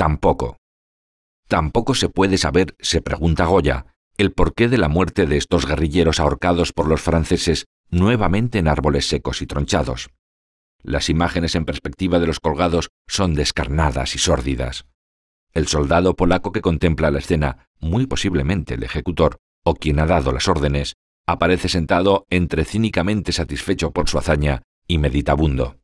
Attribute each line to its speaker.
Speaker 1: Tampoco. Tampoco se puede saber, se pregunta Goya, el porqué de la muerte de estos guerrilleros ahorcados por los franceses nuevamente en árboles secos y tronchados. Las imágenes en perspectiva de los colgados son descarnadas y sórdidas. El soldado polaco que contempla la escena, muy posiblemente el ejecutor o quien ha dado las órdenes, aparece sentado entre cínicamente satisfecho
Speaker 2: por su hazaña y meditabundo.